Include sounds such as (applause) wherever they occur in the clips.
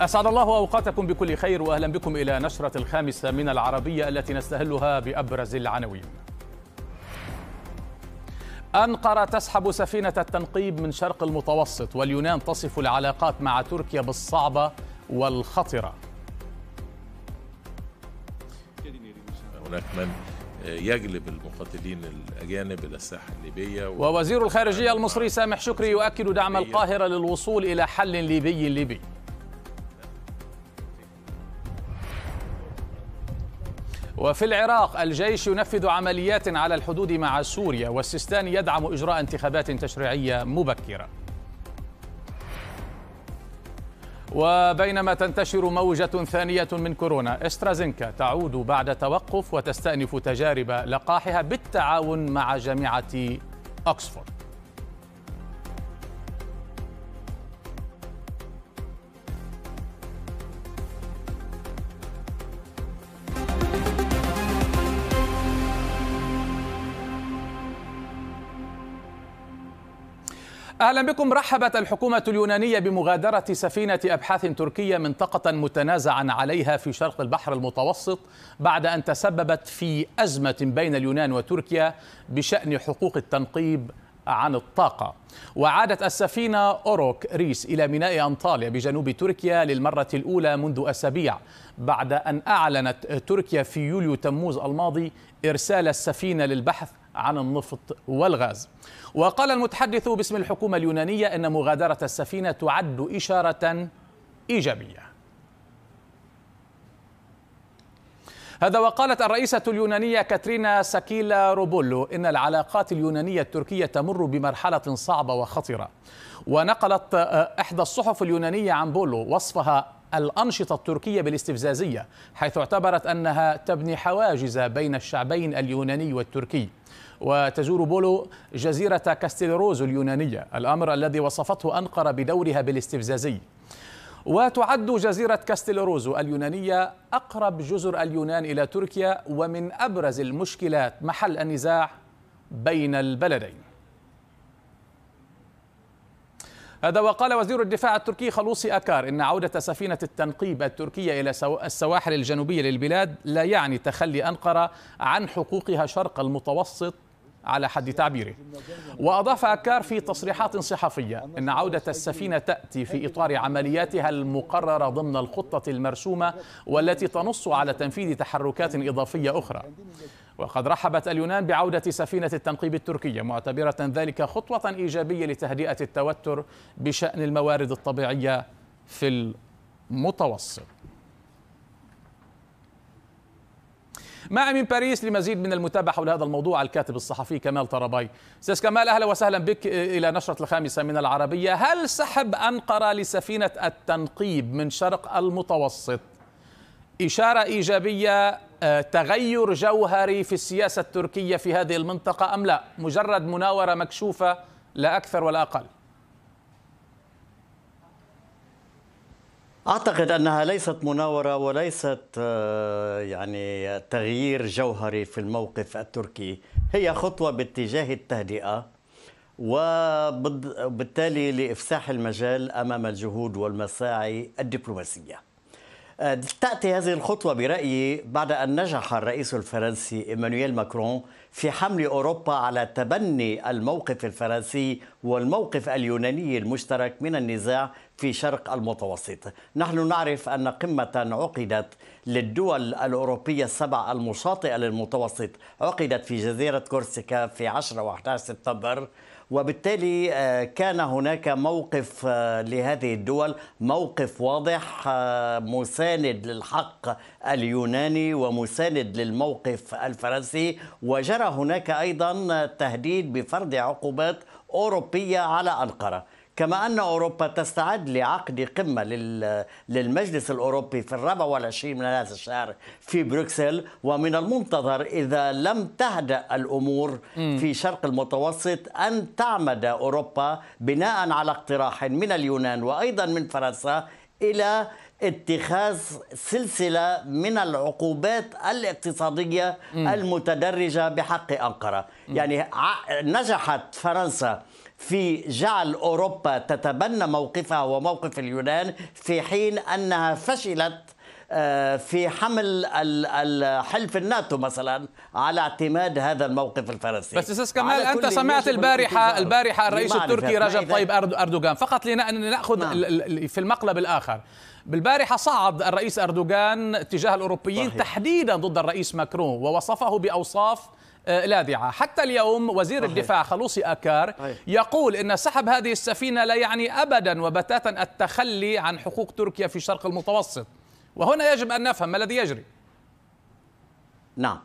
أسعد الله أوقاتكم بكل خير وأهلا بكم إلى نشرة الخامسة من العربية التي نستهلها بأبرز العناوين أنقرة تسحب سفينة التنقيب من شرق المتوسط واليونان تصف العلاقات مع تركيا بالصعبة والخطرة هناك من يجلب المقاتلين الأجانب إلى الساحة الليبية و... ووزير الخارجية المصري سامح شكري يؤكد دعم القاهرة للوصول إلى حل ليبي ليبي وفي العراق الجيش ينفذ عمليات على الحدود مع سوريا والسيستاني يدعم إجراء انتخابات تشريعية مبكرة وبينما تنتشر موجة ثانية من كورونا استرازينكا تعود بعد توقف وتستأنف تجارب لقاحها بالتعاون مع جامعة أكسفورد اهلا بكم رحبت الحكومه اليونانيه بمغادره سفينه ابحاث تركيه منطقه متنازعا عليها في شرق البحر المتوسط بعد ان تسببت في ازمه بين اليونان وتركيا بشان حقوق التنقيب عن الطاقة وعادت السفينة أوروك ريس إلى ميناء أنطاليا بجنوب تركيا للمرة الأولى منذ أسابيع بعد أن أعلنت تركيا في يوليو تموز الماضي إرسال السفينة للبحث عن النفط والغاز وقال المتحدث باسم الحكومة اليونانية أن مغادرة السفينة تعد إشارة إيجابية هذا وقالت الرئيسة اليونانية كاترينا ساكيلا روبولو إن العلاقات اليونانية التركية تمر بمرحلة صعبة وخطرة ونقلت إحدى الصحف اليونانية عن بولو وصفها الأنشطة التركية بالاستفزازية حيث اعتبرت أنها تبني حواجز بين الشعبين اليوناني والتركي وتزور بولو جزيرة كاستيلروزو اليونانية الأمر الذي وصفته أنقرة بدورها بالاستفزازي وتعد جزيرة كاستيلروزو اليونانية أقرب جزر اليونان إلى تركيا ومن أبرز المشكلات محل النزاع بين البلدين هذا وقال وزير الدفاع التركي خلوصي أكار إن عودة سفينة التنقيب التركية إلى السواحل الجنوبية للبلاد لا يعني تخلي أنقرة عن حقوقها شرق المتوسط على حد تعبيره وأضاف أكار في تصريحات صحفية أن عودة السفينة تأتي في إطار عملياتها المقررة ضمن الخطة المرسومة والتي تنص على تنفيذ تحركات إضافية أخرى وقد رحبت اليونان بعودة سفينة التنقيب التركية معتبرة ذلك خطوة إيجابية لتهدئة التوتر بشأن الموارد الطبيعية في المتوسط معي من باريس لمزيد من المتابعة حول هذا الموضوع الكاتب الصحفي كمال طرباي سيس كمال أهلا وسهلا بك إلى نشرة الخامسة من العربية هل سحب أنقرة لسفينة التنقيب من شرق المتوسط إشارة إيجابية آه، تغير جوهري في السياسة التركية في هذه المنطقة أم لا مجرد مناورة مكشوفة لا أكثر ولا أقل أعتقد أنها ليست مناورة وليست آه، يعني تغيير جوهري في الموقف التركي هي خطوة باتجاه التهدئة وبالتالي لإفساح المجال أمام الجهود والمساعي الدبلوماسية تأتي هذه الخطوة برأيي بعد أن نجح الرئيس الفرنسي إيمانويل ماكرون في حمل أوروبا على تبني الموقف الفرنسي والموقف اليوناني المشترك من النزاع في شرق المتوسط نحن نعرف أن قمة عقدت للدول الأوروبية السبع المشاطئة للمتوسط عقدت في جزيرة كورسيكا في 10 و 11 سبتمبر وبالتالي آه، كان هناك موقف آه، لهذه الدول موقف واضح آه، مساند للحق اليوناني ومساند للموقف الفرنسي وجرى هناك ايضا تهديد بفرض عقوبات اوروبيه على انقره كما أن أوروبا تستعد لعقد قمة للمجلس الأوروبي في الرابع والعشرين من هذا الشهر في بروكسل ومن المنتظر إذا لم تهدأ الأمور في شرق المتوسط أن تعمد أوروبا بناء على اقتراح من اليونان وأيضا من فرنسا إلى اتخاذ سلسله من العقوبات الاقتصاديه المتدرجه بحق انقره، يعني نجحت فرنسا في جعل أوروبا تتبنى موقفها وموقف اليونان في حين أنها فشلت آه، في حمل حلف الناتو مثلا على اعتماد هذا الموقف الفرنسي بس استاذ كمال انت سمعت البارحه البارحه الرئيس التركي رجب طيب اردوغان فقط لناخذ نعم. في المقلب الاخر بالبارحة صعد الرئيس أردوغان تجاه الأوروبيين صحيح. تحديدا ضد الرئيس ماكرون ووصفه بأوصاف آه، لاذعة حتى اليوم وزير الدفاع خلوصي أكار يقول إن سحب هذه السفينة لا يعني أبدا وبتاتا التخلي عن حقوق تركيا في الشرق المتوسط وهنا يجب أن نفهم ما الذي يجري نعم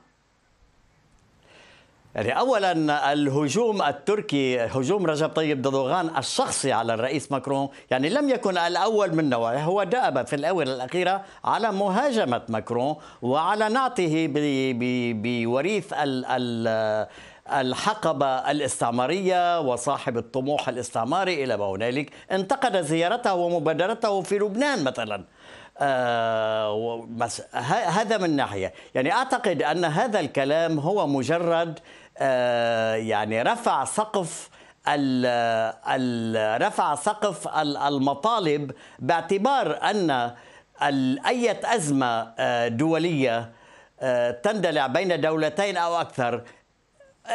يعني اولا الهجوم التركي هجوم رجب طيب دودوغان الشخصي على الرئيس ماكرون يعني لم يكن الاول من نوعه هو دأب في الاونه الاخيره على مهاجمه ماكرون وعلى نعته بوريث ال ال الحقبة الاستعمارية وصاحب الطموح الاستعماري إلى ما هنالك انتقد زيارته ومبادرته في لبنان مثلا آه، هذا من ناحية يعني أعتقد أن هذا الكلام هو مجرد آه، يعني رفع سقف رفع سقف المطالب باعتبار ان اي ازمه آه، دوليه آه، تندلع بين دولتين او اكثر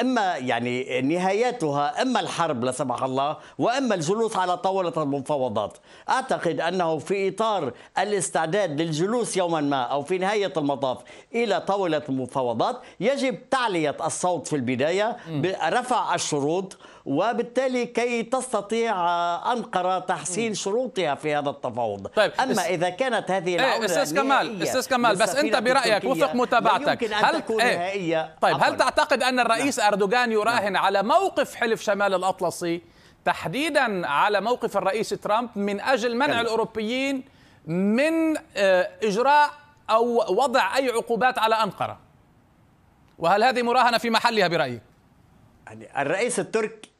اما يعني نهايتها اما الحرب لا سمح الله واما الجلوس على طاوله المفاوضات اعتقد انه في اطار الاستعداد للجلوس يوما ما او في نهايه المطاف الى طاوله المفاوضات يجب تعليه الصوت في البدايه برفع الشروط وبالتالي كي تستطيع أنقرة تحسين شروطها في هذا التفاوض طيب. أما إذا كانت هذه إيه، العودة أستاذ كمال أستاذ كمال بس أنت برأيك وفق متابعتك هل تكون إيه، نهائية طيب أفضل. هل تعتقد أن نعم. الرئيس نعم. أردوغان يراهن نعم. على موقف حلف شمال الأطلسي تحديدا على موقف الرئيس ترامب من أجل منع نعم. الأوروبيين من آه، إجراء أو وضع أي عقوبات على أنقرة وهل هذه مراهنة في محلها برأيك؟ يعني الرئيس التركي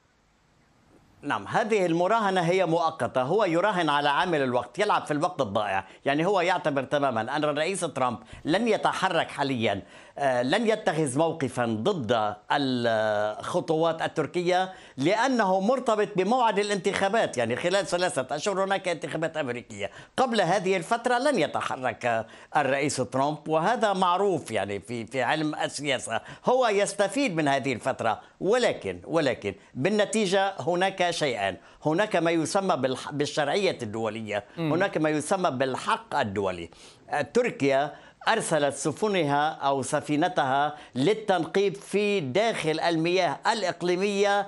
نعم هذه المراهنة هي مؤقتة هو يراهن على عامل الوقت يلعب في الوقت الضائع يعني هو يعتبر تماما أن الرئيس ترامب لن يتحرك حاليا آه، لن يتخذ موقفا ضد الخطوات التركية لأنه مرتبط بموعد الانتخابات يعني خلال ثلاثة أشهر هناك انتخابات أمريكية قبل هذه الفترة لن يتحرك الرئيس ترامب وهذا معروف يعني في في علم السياسة هو يستفيد من هذه الفترة ولكن ولكن بالنتيجة هناك شيئان هناك ما يسمى بالشرعية الدولية هناك ما يسمى بالحق الدولي آه، تركيا أرسلت سفنها أو سفينتها للتنقيب في داخل المياه الإقليمية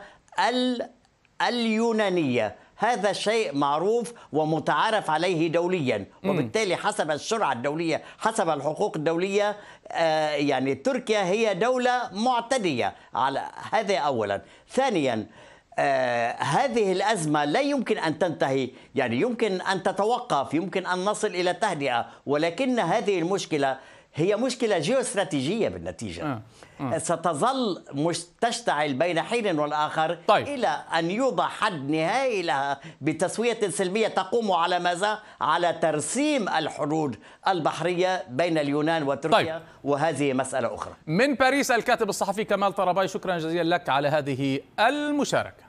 اليونانية هذا شيء معروف ومتعارف عليه دوليا وبالتالي حسب الشرعة الدولية حسب الحقوق الدولية آه، يعني تركيا هي دولة معتدية على هذا أولا ثانيا آه، هذه الأزمة لا يمكن أن تنتهي يعني يمكن أن تتوقف يمكن أن نصل إلى تهدئة ولكن هذه المشكلة هي مشكلة جيوستراتيجية بالنتيجة آه. آه. ستظل تشتعل بين حين والآخر طيب. إلى أن يوضع حد نهائي لها بتسوية سلمية تقوم على ماذا؟ على ترسيم الحدود البحرية بين اليونان وتركيا طيب. وهذه مسألة أخرى من باريس الكاتب الصحفي كمال طرباي شكرا جزيلا لك على هذه المشاركة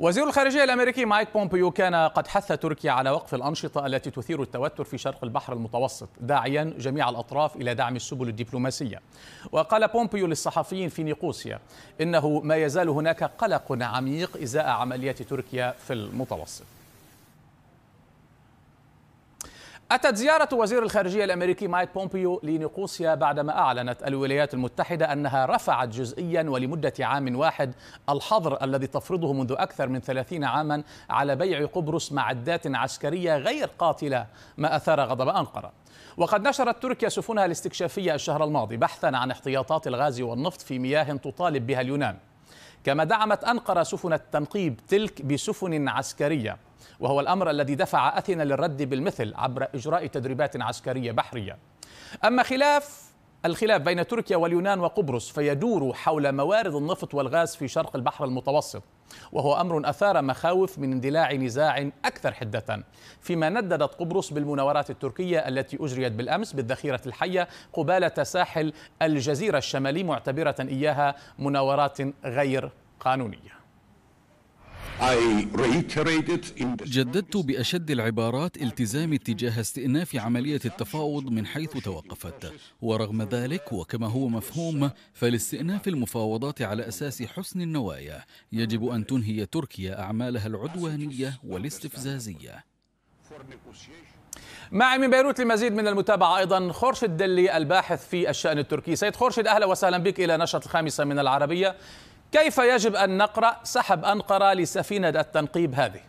وزير الخارجية الأمريكي مايك بومبيو كان قد حث تركيا على وقف الأنشطة التي تثير التوتر في شرق البحر المتوسط داعيا جميع الأطراف إلى دعم السبل الدبلوماسية وقال بومبيو للصحفيين في نيقوسيا إنه ما يزال هناك قلق عميق إزاء عمليات تركيا في المتوسط أتت زيارة وزير الخارجية الأمريكي مايك بومبيو لنيقوسيا بعدما أعلنت الولايات المتحدة أنها رفعت جزئيا ولمدة عام واحد الحظر الذي تفرضه منذ أكثر من 30 عاما على بيع قبرص معدات عسكرية غير قاتلة ما أثار غضب أنقرة وقد نشرت تركيا سفنها الاستكشافية الشهر الماضي بحثا عن احتياطات الغاز والنفط في مياه تطالب بها اليونان كما دعمت أنقرة سفن التنقيب تلك بسفن عسكرية وهو الأمر الذي دفع أثينا للرد بالمثل عبر إجراء تدريبات عسكرية بحرية أما خلاف الخلاف بين تركيا واليونان وقبرص فيدور حول موارد النفط والغاز في شرق البحر المتوسط وهو امر اثار مخاوف من اندلاع نزاع اكثر حده فيما نددت قبرص بالمناورات التركيه التي اجريت بالامس بالذخيره الحيه قباله ساحل الجزيره الشمالي معتبره اياها مناورات غير قانونيه جددت بأشد العبارات التزامي اتجاه استئناف عملية التفاوض من حيث توقفت ورغم ذلك وكما هو مفهوم فلاستئناف المفاوضات على أساس حسن النوايا يجب أن تنهي تركيا أعمالها العدوانية والاستفزازية معي من بيروت لمزيد من المتابعة أيضا خورشد دلي الباحث في الشأن التركي سيد خورشد أهلا وسهلا بك إلى نشرة الخامسة من العربية كيف يجب أن نقرأ سحب أنقرة لسفينة التنقيب هذه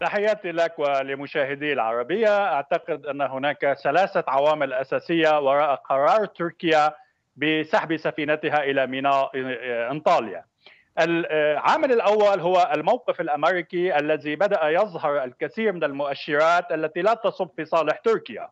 تحياتي لك ولمشاهدي العربية أعتقد أن هناك ثلاثة عوامل أساسية وراء قرار تركيا بسحب سفينتها إلى ميناء آه، أنطاليا العامل الأول هو الموقف الأمريكي الذي بدأ يظهر الكثير من المؤشرات التي لا تصب في صالح تركيا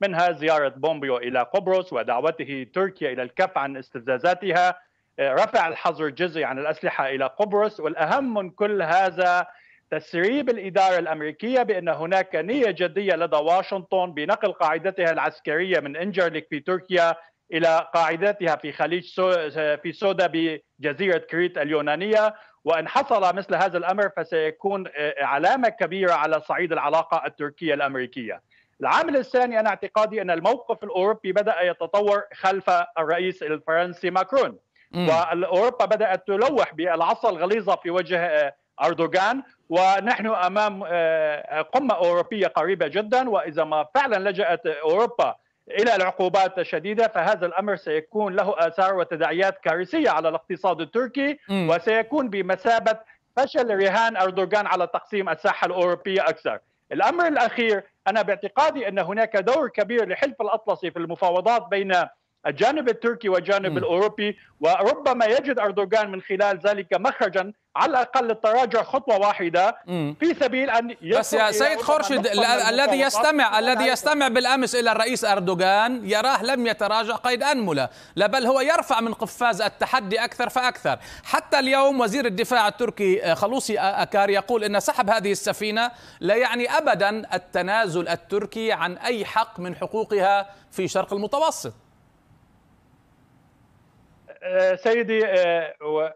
منها زيارة بومبيو إلى قبرص ودعوته تركيا إلى الكف عن استفزازاتها آه، رفع الحظر الجزئي عن الأسلحة إلى قبرص والأهم من كل هذا تسريب الإدارة الأمريكية بأن هناك نية جدية لدى واشنطن بنقل قاعدتها العسكرية من إنجرليك في تركيا إلى قاعدتها في خليج سو... في سودا بجزيرة كريت اليونانية وإن حصل مثل هذا الأمر فسيكون آه، علامة كبيرة على صعيد العلاقة التركية الأمريكية العامل الثاني انا اعتقادي ان الموقف الاوروبي بدا يتطور خلف الرئيس الفرنسي ماكرون واوروبا بدات تلوح بالعصا الغليظه في وجه آه، اردوغان ونحن امام آه، قمه اوروبيه قريبه جدا واذا ما فعلا لجات اوروبا الى العقوبات الشديده فهذا الامر سيكون له اثار وتداعيات كارثيه على الاقتصاد التركي م. وسيكون بمثابه فشل رهان اردوغان على تقسيم الساحه الاوروبيه اكثر الامر الاخير انا باعتقادي ان هناك دور كبير لحلف الاطلسي في المفاوضات بين الجانب التركي والجانب م. الاوروبي وربما يجد اردوغان من خلال ذلك مخرجا على الاقل التراجع خطوه واحده في سبيل ان بس يا سيد خورشيد الذي يستمع الذي يستمع بالامس الى الرئيس اردوغان يراه لم يتراجع قيد انمله لا بل هو يرفع من قفاز التحدي اكثر فاكثر حتى اليوم وزير الدفاع التركي آه، خلوصي آه، اكار يقول ان سحب هذه السفينه لا يعني ابدا التنازل التركي عن اي حق من حقوقها في شرق المتوسط آه، سيدي آه،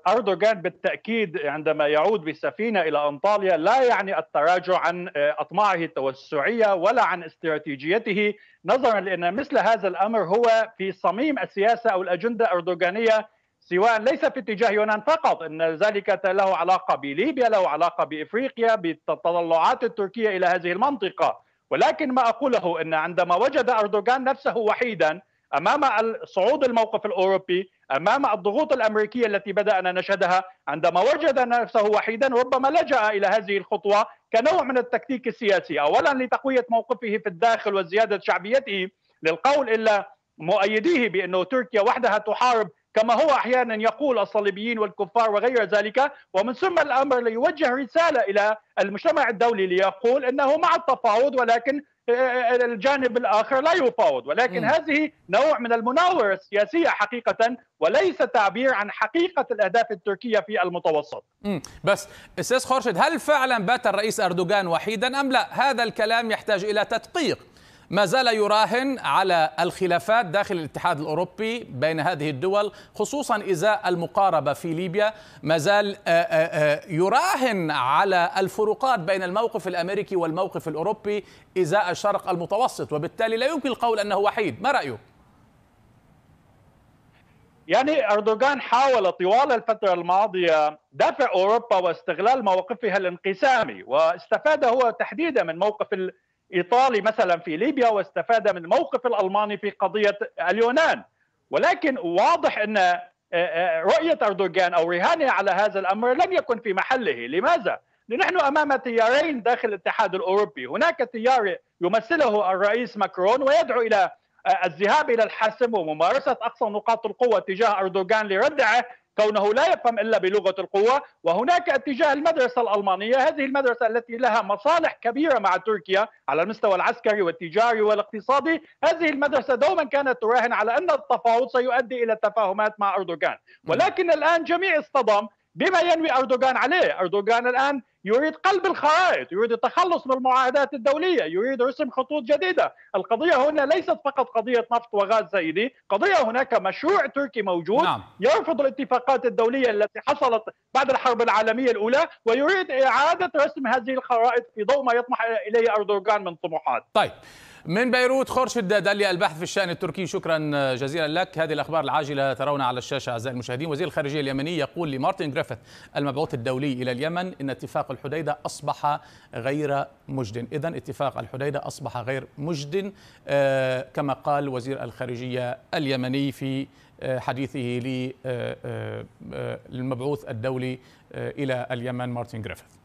أردوغان بالتأكيد عندما يعود بسفينة إلى أنطاليا لا يعني التراجع عن آه، أطماعه التوسعية ولا عن استراتيجيته نظرا لأن مثل هذا الأمر هو في صميم السياسة أو الأجندة الأردوغانية سواء ليس في اتجاه يونان فقط إن ذلك له علاقة بليبيا له علاقة بإفريقيا بالتطلعات التركية إلى هذه المنطقة ولكن ما أقوله أن عندما وجد أردوغان نفسه وحيداً امام صعود الموقف الاوروبي امام الضغوط الامريكيه التي بدانا نشهدها عندما وجد نفسه وحيدا ربما لجا الى هذه الخطوه كنوع من التكتيك السياسي اولا لتقويه موقفه في الداخل وزياده شعبيته للقول الا مؤيديه بانه تركيا وحدها تحارب كما هو احيانا يقول الصليبيين والكفار وغير ذلك ومن ثم الامر ليوجه رساله الى المجتمع الدولي ليقول انه مع التفاوض ولكن الجانب الاخر لا يفاوض ولكن م. هذه نوع من المناوره السياسيه حقيقه وليس تعبير عن حقيقه الاهداف التركيه في المتوسط. م. بس استاذ خورشيد هل فعلا بات الرئيس اردوغان وحيدا ام لا؟ هذا الكلام يحتاج الى تدقيق ما زال يراهن على الخلافات داخل الاتحاد الأوروبي بين هذه الدول خصوصا إزاء المقاربة في ليبيا ما زال آه، آه، آه، يراهن على الفروقات بين الموقف الأمريكي والموقف الأوروبي إزاء الشرق المتوسط وبالتالي لا يمكن القول أنه وحيد ما رأيك؟ يعني اردوغان حاول طوال الفتره الماضيه دفع اوروبا واستغلال موقفها الانقسامي واستفاد هو تحديدا من موقف ايطالي مثلا في ليبيا واستفاد من موقف الالماني في قضيه اليونان ولكن واضح ان آه، آه، رؤيه اردوغان او رهانه على هذا الامر لم يكن في محله، لماذا؟ نحن امام تيارين داخل الاتحاد الاوروبي، هناك تيار يمثله الرئيس ماكرون ويدعو الى آه، الذهاب الى الحاسم وممارسه اقصى نقاط القوه تجاه اردوغان لردعه كونه لا يفهم الا بلغه القوه وهناك اتجاه المدرسه الالمانيه هذه المدرسه التي لها مصالح كبيره مع تركيا على المستوى العسكري والتجاري والاقتصادي هذه المدرسه دوما كانت تراهن على ان التفاوض سيؤدي الى التفاهمات مع اردوغان ولكن الان جميع اصطدم بما ينوي اردوغان عليه، اردوغان الان يريد قلب الخرائط يريد التخلص من المعاهدات الدولية يريد رسم خطوط جديدة القضية هنا ليست فقط قضية نفط وغاز سيدي قضية هناك مشروع تركي موجود نعم. يرفض الاتفاقات الدولية التي حصلت بعد الحرب العالمية الأولى ويريد إعادة رسم هذه الخرائط في ضوء ما يطمح إليه أردوغان من طموحات طيب من بيروت خورشيد داليا البحث في الشأن التركي شكرا جزيلا لك هذه الأخبار العاجلة ترون على الشاشة أعزائي المشاهدين وزير الخارجية اليمني يقول لمارتن جريفيث المبعوث الدولي إلى اليمن إن اتفاق الحديدة أصبح غير مجد إذا اتفاق الحديدة أصبح غير مجد آه، كما قال وزير الخارجية اليمني في آه، حديثه للمبعوث آه، الدولي إلى اليمن مارتن جريفيث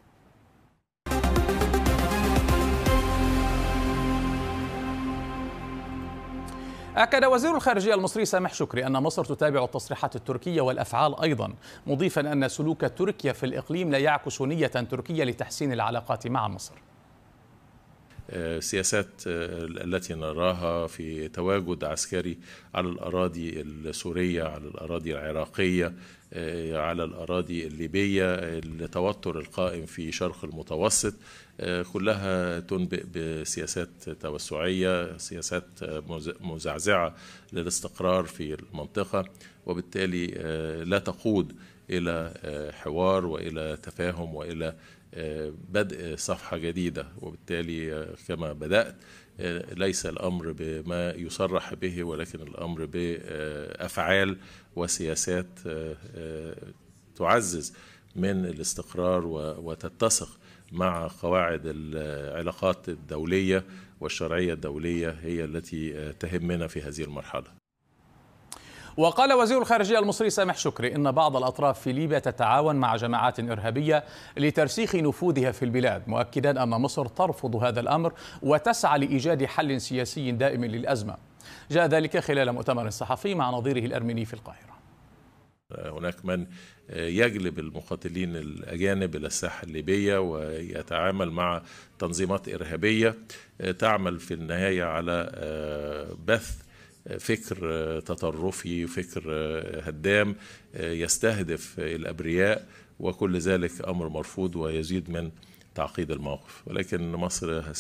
أكد وزير الخارجية المصري سامح شكري أن مصر تتابع التصريحات التركية والأفعال أيضا مضيفا أن سلوك تركيا في الإقليم لا يعكس نية تركيا لتحسين العلاقات مع مصر السياسات آه، التي نراها في تواجد عسكري على الأراضي السورية على الأراضي العراقية آه، على الأراضي الليبية التوتر القائم في شرق المتوسط آه، كلها تنبئ بسياسات توسعية سياسات مزعزعة للاستقرار في المنطقة وبالتالي لا تقود إلى حوار وإلى تفاهم وإلى بدء صفحة جديدة وبالتالي كما بدأت ليس الأمر بما يصرح به ولكن الأمر بأفعال وسياسات تعزز من الاستقرار وتتسق مع قواعد العلاقات الدولية والشرعية الدولية هي التي تهمنا في هذه المرحلة وقال وزير الخارجية المصري سامح شكري إن بعض الأطراف في ليبيا تتعاون مع جماعات إرهابية لترسيخ نفوذها في البلاد مؤكدا أن مصر ترفض هذا الأمر وتسعى لإيجاد حل سياسي دائم للأزمة جاء ذلك خلال مؤتمر صحفي مع نظيره الأرميني في القاهرة هناك من يجلب المقاتلين الأجانب إلى الساحة الليبية ويتعامل مع تنظيمات إرهابية تعمل في النهاية على آه، بث فكر تطرفي فكر هدام يستهدف الأبرياء وكل ذلك أمر مرفوض ويزيد من تعقيد الموقف ولكن مصر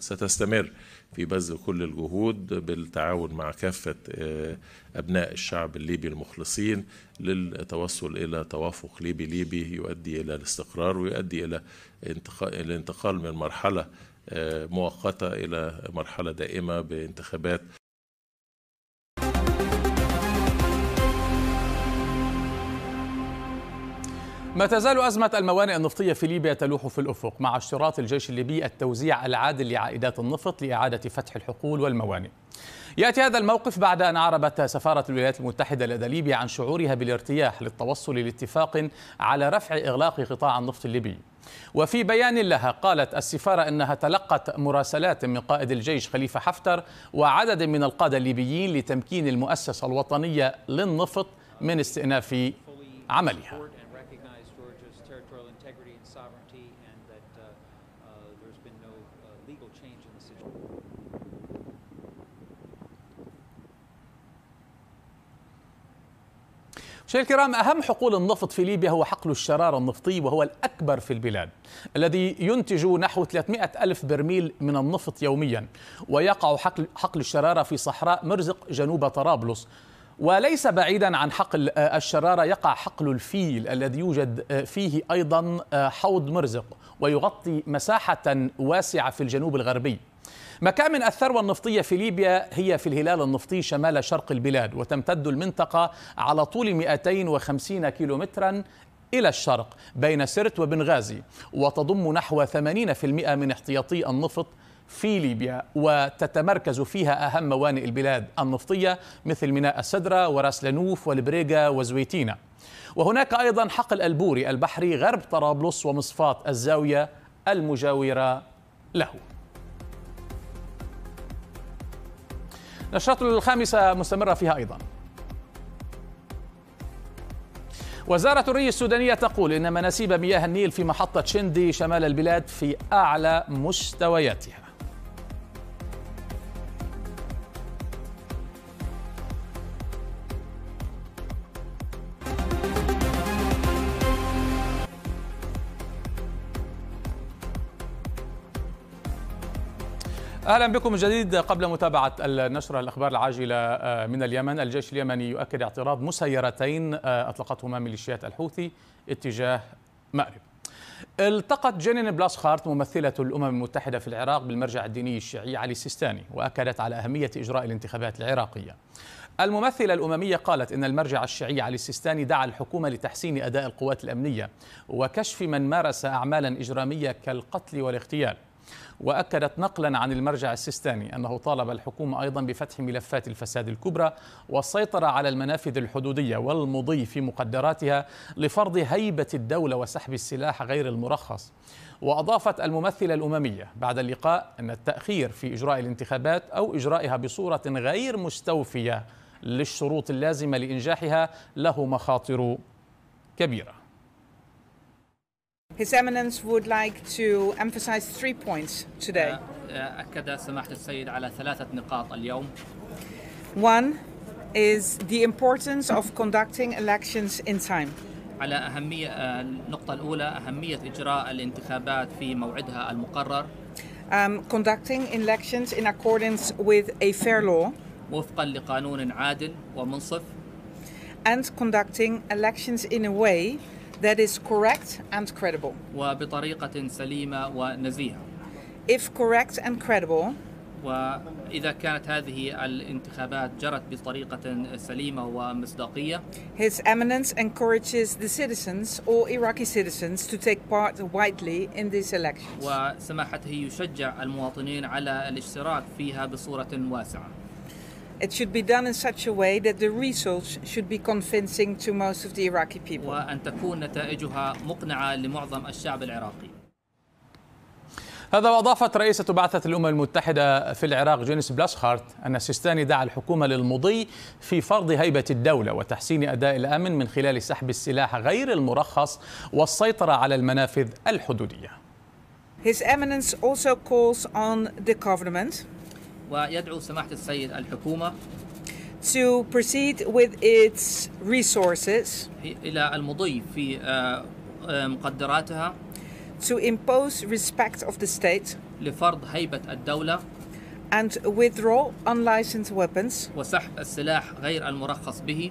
ستستمر في بذل كل الجهود بالتعاون مع كافة آه، أبناء الشعب الليبي المخلصين للتوصل إلى توافق ليبي ليبي يؤدي إلى الاستقرار ويؤدي إلى الانتقال من مرحلة آه، مؤقتة إلى مرحلة دائمة بانتخابات ما تزال أزمة الموانئ النفطية في ليبيا تلوح في الأفق مع اشتراط الجيش الليبي التوزيع العادل لعائدات النفط لإعادة فتح الحقول والموانئ يأتي هذا الموقف بعد أن أعربت سفارة الولايات المتحدة لدى ليبيا عن شعورها بالارتياح للتوصل لاتفاق على رفع إغلاق قطاع النفط الليبي وفي بيان لها قالت السفارة أنها تلقت مراسلات من قائد الجيش خليفة حفتر وعدد من القادة الليبيين لتمكين المؤسسة الوطنية للنفط من استئناف عملها مشاهدينا الكرام أهم حقول النفط في ليبيا هو حقل الشرارة النفطي وهو الأكبر في البلاد الذي ينتج نحو 300 ألف برميل من النفط يوميا ويقع حقل, حقل الشرارة في صحراء مرزق جنوب طرابلس وليس بعيدا عن حقل آه، الشرارة يقع حقل الفيل الذي يوجد آه، فيه أيضا آه، حوض مرزق ويغطي مساحة واسعة في الجنوب الغربي مكامن الثروة النفطية في ليبيا هي في الهلال النفطي شمال شرق البلاد وتمتد المنطقة على طول 250 كيلومترا إلى الشرق بين سرت وبنغازي وتضم نحو 80% من احتياطي النفط في ليبيا وتتمركز فيها أهم موانئ البلاد النفطية مثل ميناء السدرة وراس لنوف والبريغا وزويتينا وهناك أيضا حقل البوري البحري غرب طرابلس ومصفات الزاوية المجاورة له نشرات الخامسة مستمرة فيها أيضا وزارة الري السودانية تقول إن مناسيب مياه النيل في محطة شندي شمال البلاد في أعلى مستوياتها اهلا بكم من جديد قبل متابعه النشره الاخبار العاجله آه، من اليمن الجيش اليمني يؤكد اعتراض مسيرتين آه، اطلقتهما ميليشيات الحوثي اتجاه مأرب التقت جينين بلاسخارت ممثلة الأمم المتحدة في العراق بالمرجع الديني الشيعي علي السيستاني وأكدت على أهمية إجراء الانتخابات العراقية الممثلة الأممية قالت إن المرجع الشيعي علي السيستاني دعا الحكومة لتحسين أداء القوات الأمنية وكشف من مارس أعمالا إجرامية كالقتل والاغتيال وأكدت نقلا عن المرجع السيستاني أنه طالب الحكومة أيضا بفتح ملفات الفساد الكبرى والسيطرة على المنافذ الحدودية والمضي في مقدراتها لفرض هيبة الدولة وسحب السلاح غير المرخص وأضافت الممثلة الأممية بعد اللقاء أن التأخير في إجراء الانتخابات أو إجرائها بصورة غير مستوفية للشروط اللازمة لإنجاحها له مخاطر كبيرة His Eminence would like to emphasize three points today. Uh, uh, One is the importance of conducting elections in time. على أهمية النقطة الأولى أهمية إجراء الانتخابات في موعدها المقرر. Um, conducting elections in accordance with a fair law. وفقا لقانون عادل ومنصف. And conducting elections in a way that is correct and credible. وبطريقة سليمة ونزيهة. If correct and credible. وإذا كانت هذه الانتخابات جرت بطريقة سليمة ومصداقية. His Eminence encourages the citizens, all Iraqi citizens, to take part widely in these elections. وسماحته يشجع المواطنين على الاشتراك فيها بصورة واسعة. It should be done in such a way that the results should be convincing to most of the Iraqi people. وأن تكون نتائجها مقنعة لمعظم الشعب العراقي. هذا وأضافت رئيسة بعثة الأمم المتحدة في العراق جينيس بلاسخارت أن السيستاني دعا الحكومة للمضي في فرض هيبة الدولة وتحسين أداء الأمن من خلال سحب السلاح غير المرخص والسيطرة على المنافذ الحدودية. His Eminence also calls on the government ويدعو سماحة السيد الحكومة to proceed with its resources إلى المضي في مقدراتها to impose respect of the state لفرض هيبة الدولة and withdraw unlicensed weapons وسحب السلاح غير المرخص به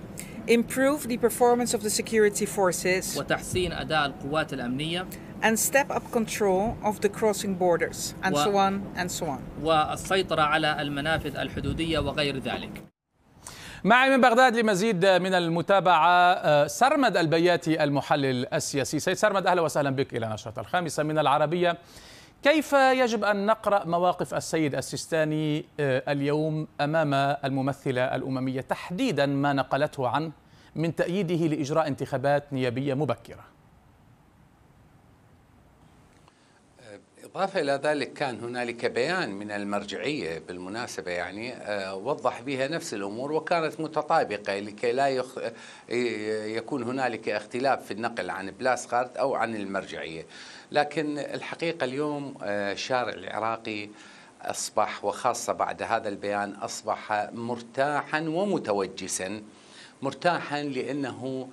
improve the performance of the security forces وتحسين أداء القوات الأمنية and step up control of the crossing borders and و... so on and so on والسيطرة على المنافذ الحدودية وغير ذلك معي من بغداد لمزيد من المتابعة آه، سرمد البياتي المحلل السياسي سيد سرمد أهلا وسهلا بك إلى نشرة الخامسة من العربية كيف يجب أن نقرأ مواقف السيد السيستاني آه، اليوم أمام الممثلة الأممية تحديدا ما نقلته عنه من تأييده لإجراء انتخابات نيابية مبكرة بالإضافة إلى ذلك كان هنالك بيان من المرجعية بالمناسبة يعني آه، وضح بها نفس الأمور وكانت متطابقة لكي لا يخ... آه، يكون هنالك اختلاف في النقل عن بلاسخارد أو عن المرجعية لكن الحقيقة اليوم الشارع آه، العراقي أصبح وخاصة بعد هذا البيان أصبح مرتاحا ومتوجسا مرتاحا لأنه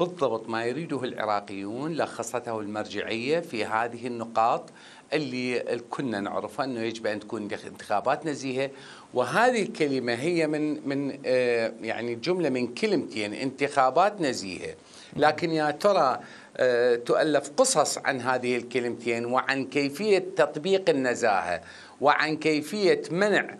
بالضبط ما يريده العراقيون لخصته المرجعيه في هذه النقاط اللي كنا نعرفها انه يجب ان تكون انتخابات نزيهه وهذه الكلمه هي من من آه، يعني جمله من كلمتين انتخابات نزيهه لكن يا ترى آه، تؤلف قصص عن هذه الكلمتين وعن كيفيه تطبيق النزاهه وعن كيفيه منع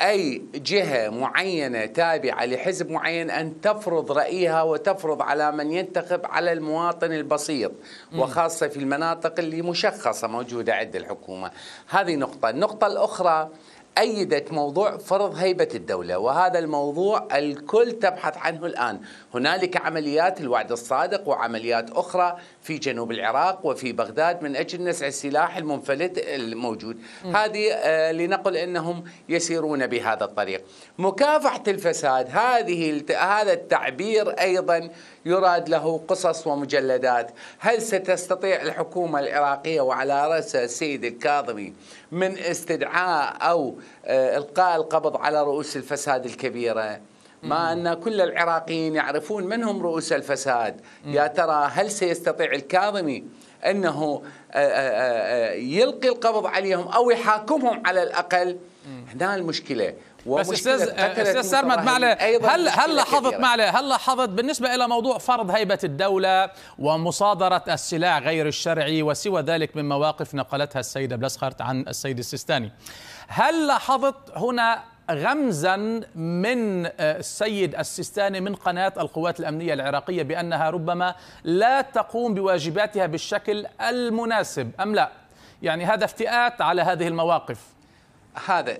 أي جهة معينة تابعة لحزب معين أن تفرض رأيها وتفرض على من ينتخب على المواطن البسيط وخاصة في المناطق اللي مشخصة موجودة عند الحكومة هذه نقطة النقطة الأخرى أيدت موضوع فرض هيبة الدولة وهذا الموضوع الكل تبحث عنه الآن هنالك عمليات الوعد الصادق وعمليات أخرى في جنوب العراق وفي بغداد من أجل نزع السلاح المنفلت الموجود م. هذه آه، لنقل أنهم يسيرون بهذا الطريق مكافحة الفساد هذه هذا التعبير أيضا يراد له قصص ومجلدات هل ستستطيع الحكومة العراقية وعلى رأسها السيد الكاظمي من استدعاء أو آه، القاء القبض على رؤوس الفساد الكبيره ما ان كل العراقيين يعرفون من هم رؤوس الفساد يا ترى هل سيستطيع الكاظمي انه آه، آه، يلقي القبض عليهم او يحاكمهم على الاقل هنا المشكله بس استاذ استاذ سرمد معله هل هل لاحظت معلي هل لاحظت بالنسبه الى موضوع فرض هيبه الدوله ومصادره السلاح غير الشرعي وسوى ذلك من مواقف نقلتها السيده بلسخرت عن السيد السيستاني هل لاحظت هنا غمزا من آه، السيد السيستاني من قناة القوات الأمنية العراقية بأنها ربما لا تقوم بواجباتها بالشكل المناسب أم لا يعني هذا افتئات على هذه المواقف هذا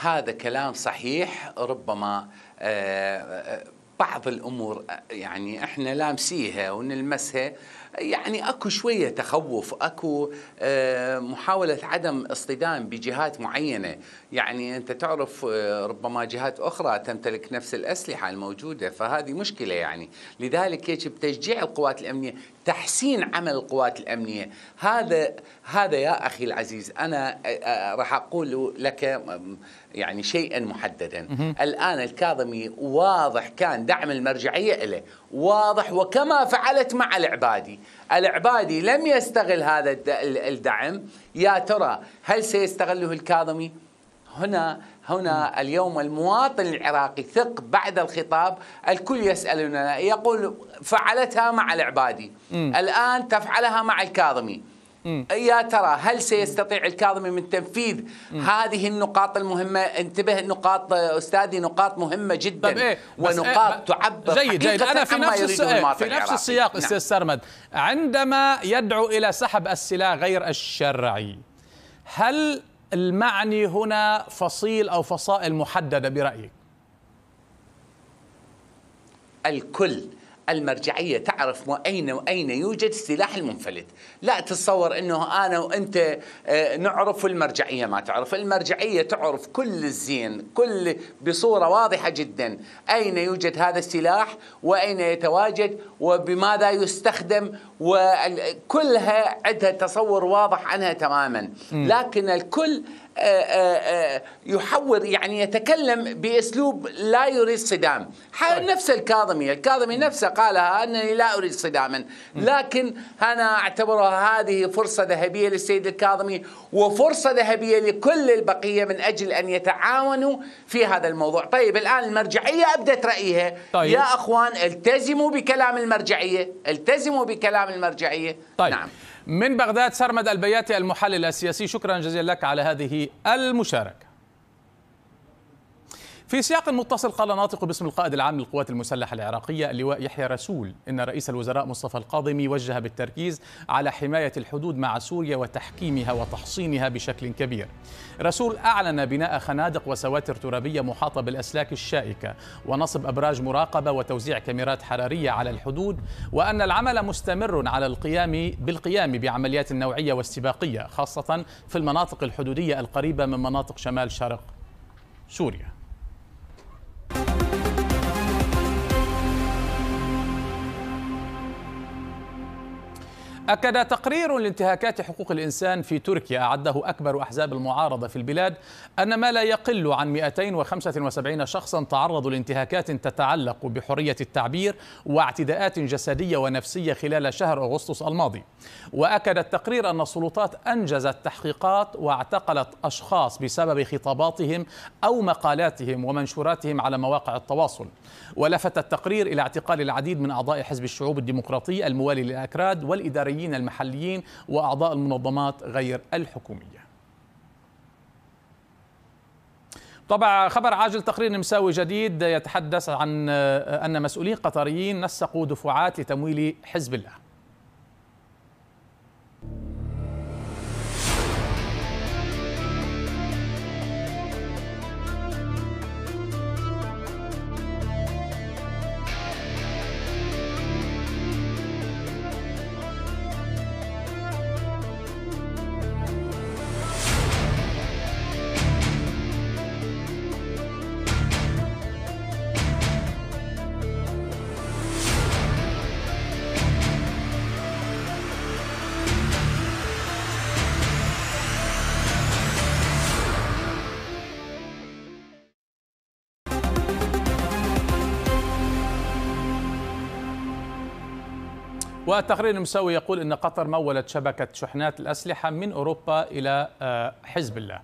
هذا كلام صحيح ربما آه، آه، بعض الأمور يعني احنا لامسيها ونلمسها يعني اكو شويه تخوف اكو آه، محاوله عدم اصطدام بجهات معينه يعني انت تعرف آه، ربما جهات اخرى تمتلك نفس الاسلحه الموجوده فهذه مشكله يعني لذلك يجب تشجيع القوات الامنيه تحسين عمل القوات الامنيه هذا هذا يا اخي العزيز انا آه، آه، راح اقول لك يعني شيئا محددا الان الكاظمي واضح كان دعم المرجعيه له واضح وكما فعلت مع العبادي العبادي لم يستغل هذا الدعم يا ترى هل سيستغله الكاظمي هنا هنا اليوم المواطن العراقي ثق بعد الخطاب الكل يسألنا يقول فعلتها مع العبادي م. الآن تفعلها مع الكاظمي يا ترى هل سيستطيع الكاظمي من تنفيذ م. هذه النقاط المهمة انتبه نقاط أستاذي نقاط مهمة جدا طيب إيه؟ ونقاط إيه؟ تعبر جيد جيد أنا في نفس, السياق في نفس السياق نعم. أستاذ سرمد عندما يدعو إلى سحب السلاح غير الشرعي هل المعني هنا فصيل أو فصائل محددة برأيك الكل المرجعيه تعرف اين واين يوجد السلاح المنفلت، لا تتصور انه انا وانت آه، نعرف المرجعيه ما تعرف، المرجعيه تعرف كل الزين، كل بصوره واضحه جدا اين يوجد هذا السلاح واين يتواجد وبماذا يستخدم وكلها عندها تصور واضح عنها تماما، لكن الكل آه، آه، آه، يحور يعني يتكلم باسلوب لا يريد صدام طيب. نفس الكاظمي الكاظمي نفسه قالها انني لا اريد صداما لكن انا اعتبرها هذه فرصه ذهبيه للسيد الكاظمي وفرصه ذهبيه لكل البقيه من اجل ان يتعاونوا في هذا الموضوع طيب الان المرجعيه ابدت رايها طيب. يا اخوان التزموا بكلام المرجعيه التزموا بكلام المرجعيه طيب. نعم من بغداد سرمد البياتي المحلل السياسي شكرا جزيلا لك على هذه المشاركه في سياق متصل قال ناطق باسم القائد العام للقوات المسلحة العراقية اللواء يحيى رسول إن رئيس الوزراء مصطفى القاضمي وجه بالتركيز على حماية الحدود مع سوريا وتحكيمها وتحصينها بشكل كبير رسول أعلن بناء خنادق وسواتر ترابية محاطة بالأسلاك الشائكة ونصب أبراج مراقبة وتوزيع كاميرات حرارية على الحدود وأن العمل مستمر على القيام بالقيام بعمليات نوعية واستباقية خاصة في المناطق الحدودية القريبة من مناطق شمال شرق سوريا you. أكد تقرير لانتهاكات حقوق الإنسان في تركيا أعده أكبر أحزاب المعارضة في البلاد أن ما لا يقل عن 275 شخصا تعرضوا لانتهاكات تتعلق بحرية التعبير واعتداءات جسدية ونفسية خلال شهر أغسطس الماضي وأكد التقرير أن السلطات أنجزت تحقيقات واعتقلت أشخاص بسبب خطاباتهم أو مقالاتهم ومنشوراتهم على مواقع التواصل ولفت التقرير إلى اعتقال العديد من أعضاء حزب الشعوب الديمقراطي الموالي للأكراد والإدارة التجاريين المحليين وأعضاء المنظمات غير الحكومية طبعا خبر عاجل تقرير نمساوي جديد يتحدث عن أن مسؤولين قطريين نسقوا دفعات لتمويل حزب الله والتقرير المساوي يقول أن قطر مولت شبكة شحنات الأسلحة من أوروبا إلى آه، حزب الله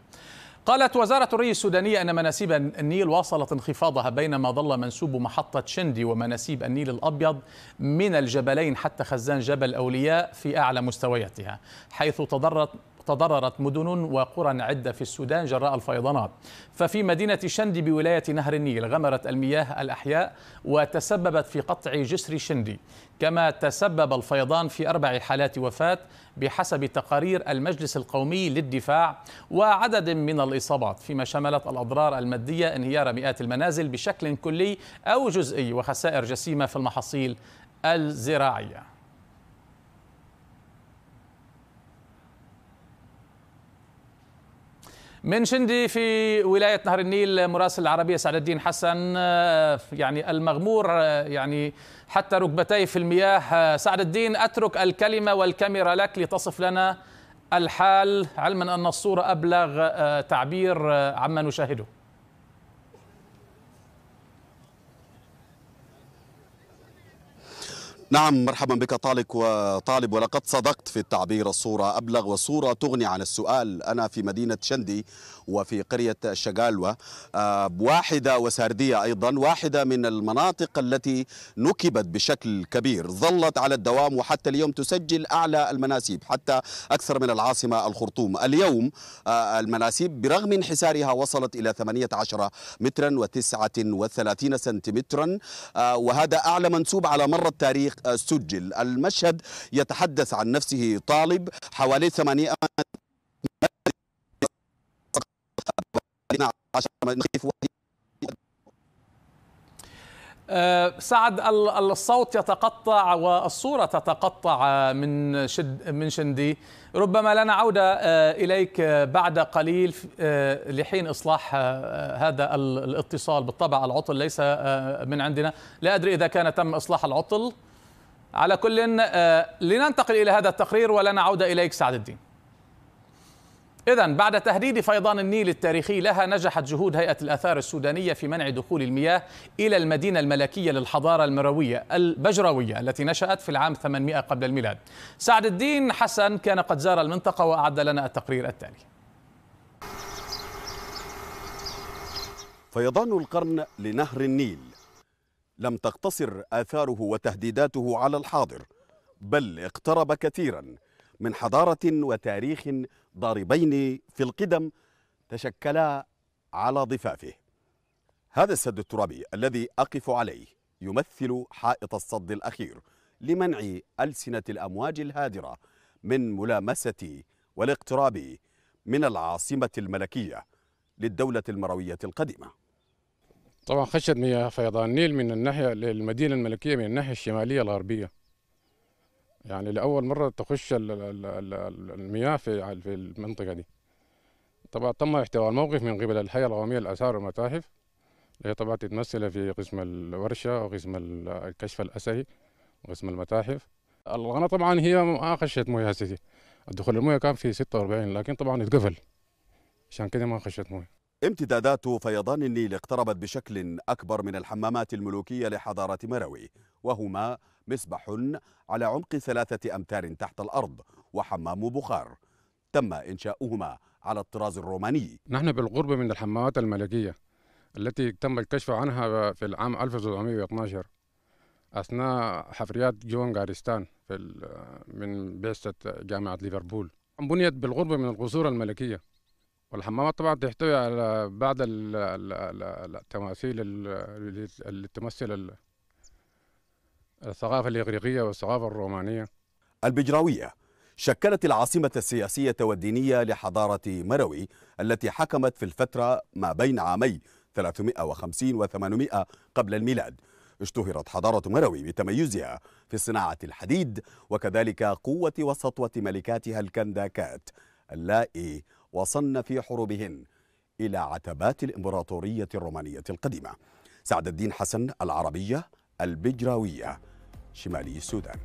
قالت وزارة الري السودانية أن مناسيب النيل واصلت انخفاضها بينما ظل منسوب محطة شندي ومناسيب النيل الأبيض من الجبلين حتى خزان جبل أولياء في أعلى مستوياتها حيث تضررت تضررت مدن وقرى عدة في السودان جراء الفيضانات ففي مدينة شندي بولاية نهر النيل غمرت المياه الأحياء وتسببت في قطع جسر شندي كما تسبب الفيضان في أربع حالات وفاة بحسب تقارير المجلس القومي للدفاع وعدد من الإصابات فيما شملت الأضرار المادية انهيار مئات المنازل بشكل كلي أو جزئي وخسائر جسيمة في المحاصيل الزراعية من شندي في ولاية نهر النيل مراسل العربية سعد الدين حسن آه، يعني المغمور آه، يعني حتى ركبتيه في المياه آه، سعد الدين أترك الكلمة والكاميرا لك لتصف لنا الحال علما أن الصورة أبلغ تعبير عما نشاهده نعم مرحبا بك طالق وطالب ولقد صدقت في التعبير الصورة أبلغ وصورة تغني عن السؤال أنا في مدينة شندي وفي قرية شغالوة آه، واحدة وساردية أيضا واحدة من المناطق التي نكبت بشكل كبير ظلت على الدوام وحتى اليوم تسجل أعلى المناسيب حتى أكثر من العاصمة الخرطوم اليوم آه، المناسيب برغم انحسارها وصلت إلى 18 مترا و39 سنتيمترا آه، وهذا أعلى منسوب على مر التاريخ سجل المشهد يتحدث عن نفسه طالب حوالي 8 سعد الصوت يتقطع والصورة تتقطع من شد من شندي ربما لنا عودة آه، إليك آه، بعد قليل آه، لحين إصلاح هذا الاتصال بالطبع العطل ليس من عندنا لا أدري إذا كان تم إصلاح العطل على كل آه، لننتقل إلى هذا التقرير ولا نعود إليك سعد الدين إذا بعد تهديد فيضان النيل التاريخي لها نجحت جهود هيئة الآثار السودانية في منع دخول المياه إلى المدينة الملكية للحضارة المروية البجروية التي نشأت في العام 800 قبل الميلاد. سعد الدين حسن كان قد زار المنطقة وأعد لنا التقرير التالي. فيضان القرن لنهر النيل لم تقتصر آثاره وتهديداته على الحاضر بل اقترب كثيرا من حضارة وتاريخ ضاربين في القدم تشكلا على ضفافه هذا السد الترابي الذي أقف عليه يمثل حائط الصد الأخير لمنع ألسنة الأمواج الهادرة من ملامسة والاقتراب من العاصمة الملكية للدولة المروية القديمة طبعا خشت مياه فيضان النيل من الناحية للمدينة الملكية من الناحية الشمالية الغربية يعني لأول مرة تخش المياه في المنطقة دي طبعا تم احتواء الموقف من قبل الحياة القومية للآثار والمتاحف اللي هي طبعا تتمثل في قسم الورشة وقسم الكشف الأثري وقسم المتاحف الغنى طبعا هي ما آه خشت مويه سيدي الدخول المياه كان في 46 لكن طبعا اتقفل عشان كده ما خشت مويه امتدادات فيضان النيل اقتربت بشكل أكبر من الحمامات الملوكية لحضارة مروي وهما مسبح على عمق ثلاثة أمتار تحت الأرض وحمام بخار تم إنشاؤهما على الطراز الروماني نحن بالقرب من الحمامات الملكية التي تم الكشف عنها في العام 1912 أثناء حفريات جون غارستان في من بعثة جامعة ليفربول بنيت بالقرب من القصور الملكية والحمامات طبعا تحتوي على بعض التماثيل اللي تمثل الثقافة الإغريقية والثقافة الرومانية البجراوية شكلت العاصمة السياسية والدينية لحضارة مروي التي حكمت في الفترة ما بين عامي 350 و 800 قبل الميلاد اشتهرت حضارة مروي بتميزها في صناعة الحديد وكذلك قوة وسطوة ملكاتها الكنداكات اللائي وصلن في حروبهن إلى عتبات الإمبراطورية الرومانية القديمة سعد الدين حسن العربية البجراوية شمالي السودان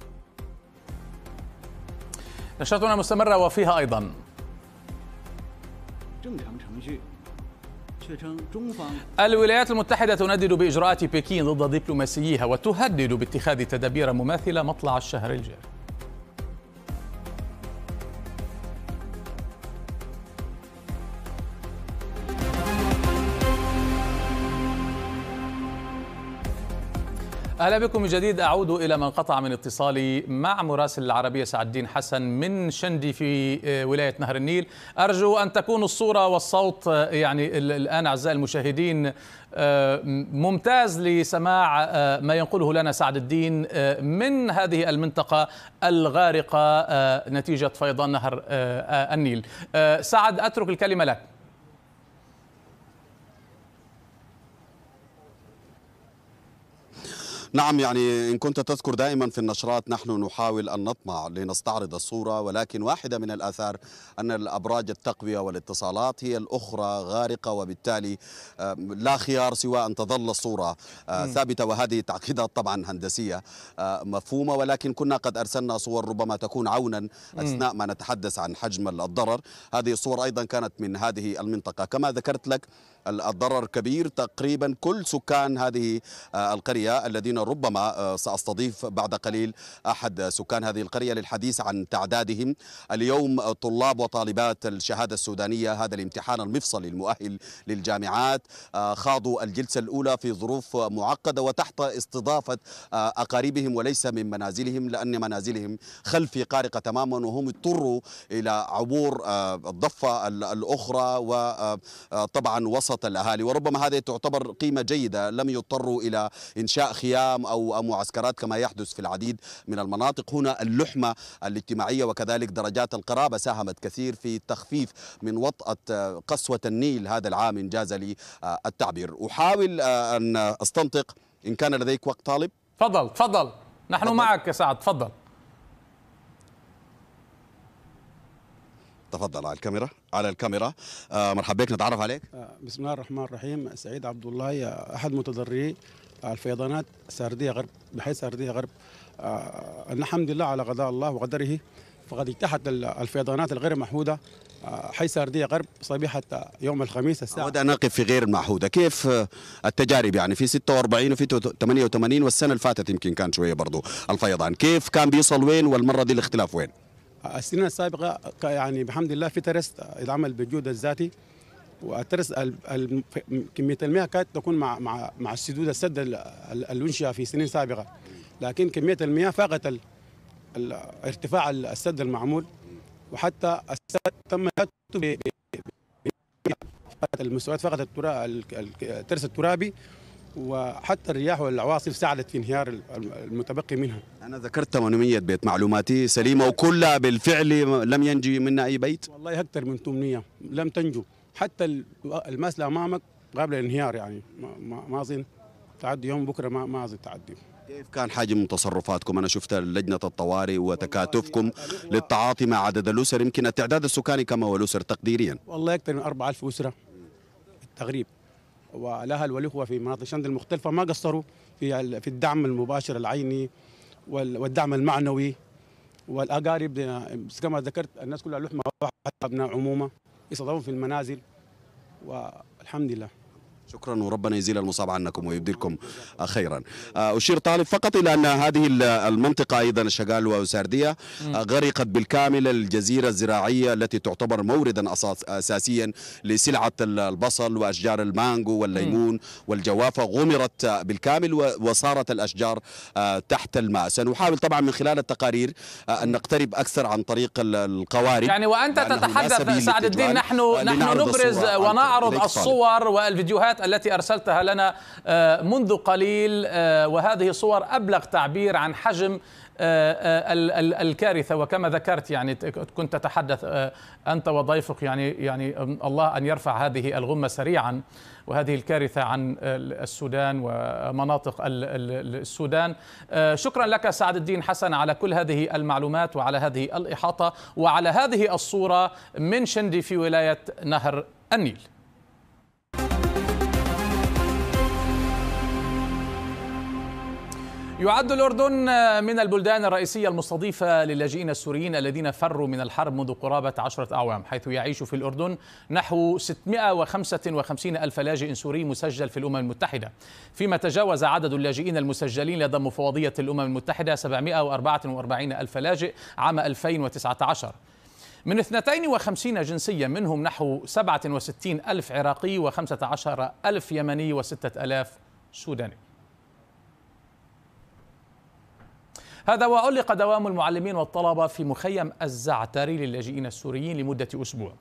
نشرتنا مستمرة وفيها أيضا الولايات المتحدة تندد بإجراءات بكين ضد دبلوماسييها وتهدد باتخاذ تدابير مماثلة مطلع الشهر الجاري اهلا بكم من جديد اعود الى من قطع من اتصالي مع مراسل العربيه سعد الدين حسن من شندي في آه، ولايه نهر النيل ارجو ان تكون الصوره والصوت آه، يعني الان اعزائي المشاهدين آه، ممتاز لسماع ما ينقله لنا سعد الدين من هذه المنطقه الغارقه نتيجه فيضان نهر النيل سعد اترك الكلمه لك نعم يعني إن كنت تذكر دائما في النشرات نحن نحاول أن نطمع لنستعرض الصورة ولكن واحدة من الآثار أن الأبراج التقوية والاتصالات هي الأخرى غارقة وبالتالي آه، لا خيار سوى أن تظل الصورة آه، ثابتة وهذه تعقيدات طبعا هندسية آه، مفهومة ولكن كنا قد أرسلنا صور ربما تكون عونا أثناء ما نتحدث عن حجم الضرر هذه الصور أيضا كانت من هذه المنطقة كما ذكرت لك الضرر كبير تقريبا كل سكان هذه القرية الذين ربما آه، سأستضيف بعد قليل أحد سكان هذه القرية للحديث عن تعدادهم اليوم طلاب وطالبات الشهادة السودانية هذا الامتحان المفصلي المؤهل للجامعات آه، خاضوا الجلسة الأولى في ظروف معقدة وتحت استضافة آه، أقاربهم وليس من منازلهم لأن منازلهم خلفي قارقة تماما وهم اضطروا إلى عبور الضفة الأخرى وطبعا وسط الأهالي وربما هذه تعتبر قيمة جيدة لم يضطروا إلى إنشاء خيام السلام أو معسكرات كما يحدث في العديد من المناطق هنا اللحمة الاجتماعية وكذلك درجات القرابة ساهمت كثير في تخفيف من وطأة آه، قسوة النيل هذا العام إن جاز لي التعبير أحاول آه، أن أستنطق إن كان لديك وقت طالب تفضل تفضل نحن فضل. معك يا سعد تفضل تفضل على الكاميرا على الكاميرا آه مرحبا بك نتعرف عليك بسم الله الرحمن الرحيم سعيد عبد الله احد متضرري الفيضانات سرديه غرب بحيث سرديه غرب آه، ان الحمد لله على قضاء الله وقدره فقد اجتاحت الفيضانات الغير محموده آه، حي سرديه غرب صبيحه يوم الخميس الساعه اود ان اقف في غير محموده كيف آه، التجارب يعني في 46 وفي 88 والسنه اللي فاتت يمكن كان شويه برضه الفيضان كيف كان بيوصل وين والمره دي الاختلاف وين السنين السابقه يعني بحمد الله في ترست يتعمل بالجهد الذاتي واعترس كميه المياه كانت تكون مع مع مع السدود السد الانشئ في سنين سابقه لكن كميه المياه فاقت ال... ارتفاع السد المعمول وحتى السد تم المستويات فقط الترس الترابي وحتى الرياح والعواصف ساعدت في انهيار المتبقي منها انا ذكرت 800 بيت معلوماتي سليمه وكلها بالفعل لم ينجي منا اي بيت والله اكثر من 800 لم تنجو حتى الماس اللي امامك قابله للانهيار يعني ما اظن تعدي يوم بكره ما ما اظن تعدي كيف كان حجم تصرفاتكم انا شفت لجنه الطوارئ وتكاتفكم للتعاطي مع عدد الاسر يمكن التعداد السكاني كما هو الاسر تقديريا والله اكثر من 4000 اسره بالتغريب والاهل والاخوه في مناطق شند المختلفه ما قصروا في في الدعم المباشر العيني والدعم المعنوي والاقارب كما ذكرت الناس كلها لحمه واحده ابناء عمومه يستضافون في المنازل والحمد لله شكرا وربنا يزيل المصاب عنكم ويبدلكم خيرا آه، اشير طالب فقط الى ان هذه المنطقه ايضا الشغالوه وسارديه آه، غرقت بالكامل الجزيره الزراعيه التي تعتبر موردا اساسيا لسلعه البصل واشجار المانجو والليمون والجوافه غمرت بالكامل وصارت الاشجار آه، تحت الماء سنحاول طبعا من خلال التقارير ان نقترب اكثر عن طريق القوارب يعني وانت تتحدث سعد الدين نحن نحن نبرز ونعرض الصور والفيديوهات التي ارسلتها لنا آه، منذ قليل آه، وهذه صور ابلغ تعبير عن حجم آه، الكارثه وكما ذكرت يعني كنت تتحدث انت وضيفك يعني يعني الله ان يرفع هذه الغمه سريعا وهذه الكارثه عن السودان ومناطق السودان شكرا لك سعد الدين حسن على كل هذه المعلومات وعلى هذه الاحاطه وعلى هذه الصوره من شندي في ولايه نهر النيل يعد الأردن من البلدان الرئيسية المستضيفة للاجئين السوريين الذين فروا من الحرب منذ قرابة عشرة أعوام حيث يعيش في الأردن نحو 655 ألف لاجئ سوري مسجل في الأمم المتحدة فيما تجاوز عدد اللاجئين المسجلين لدى مفوضية الأمم المتحدة 744 ألف لاجئ عام 2019 من 52 جنسية منهم نحو 67 ألف عراقي و15 ألف يمني و6000 سوداني هذا وعلق دوام المعلمين والطلبة في مخيم الزعتري للاجئين السوريين لمدة أسبوع